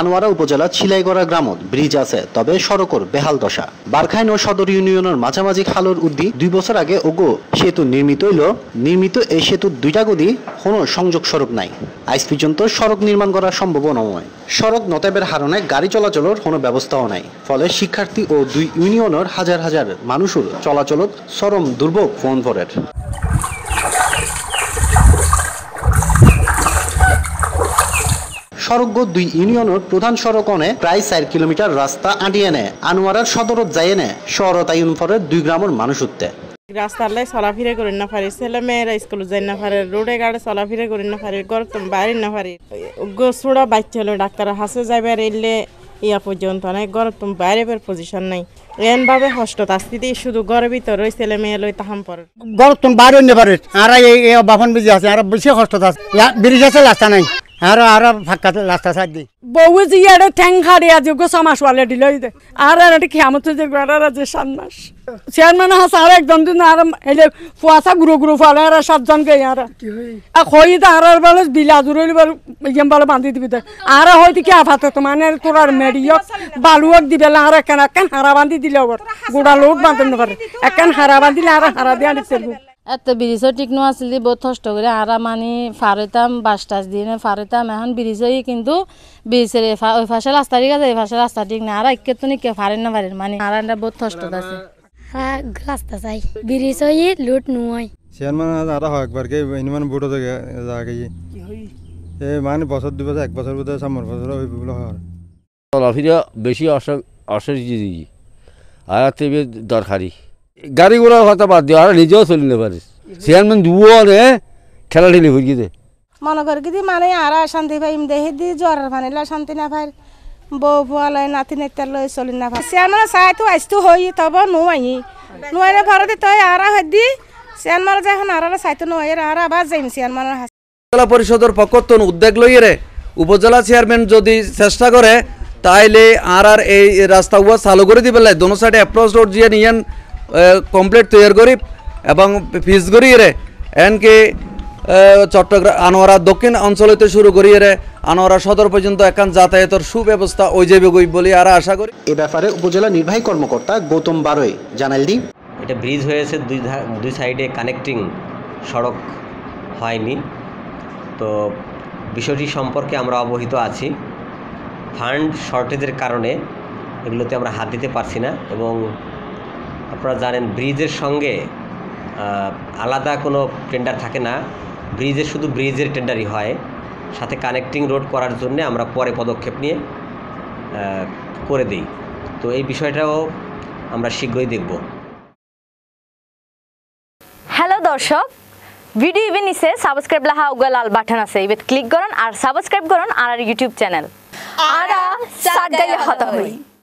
আনোয়ারা উপজেলা ছিলাইগড়া গ্রামত ব্রিজ আছে তবে সড়কর বেহাল দশা বারখাইন ও সদর ইউনিয়নের মাঝামাঝি খালর উদ্দি দুই বছর আগে ওগো সেতু নির্মিত হইল নির্মিত এই সেতুর দুইটা গদি কোনো সংযোগ সড়ক নাই আজ পর্যন্ত সড়ক নির্মাণ করা সম্ভব নয় সড়ক নতেবের হারণে গাড়ি চলাচলের কোনো ব্যবস্থাও নাই ফলে শিক্ষার্থী ও দুই ইউনিয়নের হাজার হাজার মানুষের চলাচলত চরম দুর্ভোগ ফোন ভরের সড়ক দুই ইউনিয়নের প্রধান সড়ক অনে প্রায় চার কিলোমিটার রাস্তা আঁটিয়ে নেয় আনোয়ারার সদরত যায়নে শহরত ইউনিফরের দুই গ্রামের মানুষ উঠতে রাস্তার লাই চলাফিরে করি না পারি ছেলে মেয়েরা স্কুল যাই না পারে রোডে গাড়ি চলাফিরে করি না পারি ঘর তো বাইরে না পারি গোসুড়া বাচ্চা হলো ডাক্তার হাসে যাবে এলে ইয়া পর্যন্ত নাই ঘর তো বাইরে বের পজিশন নাই এনভাবে হস্ত তাস্তিতে শুধু ঘরের ভিতর ওই ছেলে মেয়ে লই তাহাম পর ঘর তো বাইরে না পারে আর এই বাফন বেজে আছে আর বেশি হস্ত আছে ব্রিজ আছে রাস্তা নাই আরো আরো ফাঁকা রাস্তা সাইড দি বউ যে ইয়ারে ঠ্যাং ওয়ালে দে আর আর খেয়ামত যে যে সাত মাস চেয়ারম্যান হাসা আর একজন দিন আর এলে ফুয়াশা গুরু গুরু ফালে আর সাতজন গে আর হই তো আর আর বলে বিলা জুড়ে বল ইয়াম বলে বাঁধি দিবি দে আর হয়তো কি আফাত মানে তোর আর মেডিয়ক বালুয়ক দিবে আর একখান একখান হারা বাঁধি দিলে ওর গোড়া লোট বাঁধতে পারে একখান হারা বাঁধিলে আর হারা দিয়ে আনিতে এত ব্রিজও টিকনো আসলি বহুত কষ্ট করে আরাম মানি ফারেতাম বাস টাস দিয়ে না ফারেতাম এখন ব্রিজই কিন্তু ব্রিজের ওই পাশে রাস্তা ঠিক আছে এই পাশে রাস্তা ঠিক না আর একে তো নিকে ফারেন না পারেন মানে আর এটা বহুত কষ্ট আছে হ্যাঁ, রাস্তা চাই লুট নয় সেন মানে হয় একবার কে ইনমান বুটো থেকে জায়গা এ মানে বছর দুই বছর এক বছর বোধহয় সামর বছর ওই বলে হয় বেশি অসর অসর আর দরকারি গাড়ি ঘোড়ার কথা বাদ দিও আর নিজেও চলি না পারিস চেয়ারম্যান দুও নে খেলা ঠেলি হয়ে গিয়ে মনে করি কি মানে আর শান্তি পাই দেহে দি জ্বর পানি শান্তি না পাই বউ ভুয়া লয় নাতি নেতার লয় চলি না পাই চেয়ারম্যান চাই তো আইসতো হই তব নুয়াই নুয়াইলে ভারতে তই আর হদি চেয়ারম্যান হন আর চাই তো নুয়াই আর আবার যাইম চেয়ারম্যান জেলা পরিষদের পক্ষতন উদ্যোগ লইয়ে উপজেলা চেয়ারম্যান যদি চেষ্টা করে তাইলে আর আর এই রাস্তা উয়া চালু করে দিবে দোনো সাইডে অ্যাপ্রোচ রোড যে নিয়েন কমপ্লেট তৈরি করি এবং ফিজ করি এর এনকে চট্টগ্রাম আনোয়ারা দক্ষিণ অঞ্চল হইতে শুরু করি এর আনোয়ারা সদর পর্যন্ত একান যাতায়াতের সুব্যবস্থা ওই বেগুই বলে আর আশা করি এ ব্যাপারে উপজেলা নির্বাহী কর্মকর্তা গৌতম বারোই জানাল দি এটা ব্রিজ হয়েছে দুই দুই সাইডে কানেক্টিং সড়ক হয়নি তো বিষয়টি সম্পর্কে আমরা অবহিত আছি ফান্ড শর্টেজের কারণে এগুলোতে আমরা হাত দিতে পারছি না এবং আপনারা জানেন ব্রিজের সঙ্গে আলাদা কোনো টেন্ডার থাকে না ব্রিজে শুধু ব্রিজের টেন্ডারই হয় সাথে কানেক্টিং রোড করার জন্য আমরা পরে পদক্ষেপ নিয়ে করে দিই তো এই বিষয়টাও আমরা শীঘ্রই দেখব হ্যালো দর্শক ভিডিও ইভেন নিচে সাবস্ক্রাইব লাহা উগা লাল বাটন আছে ইবেত ক্লিক করুন আর সাবস্ক্রাইব করুন আর ইউটিউব চ্যানেল আর সাগাইয়া হতা হই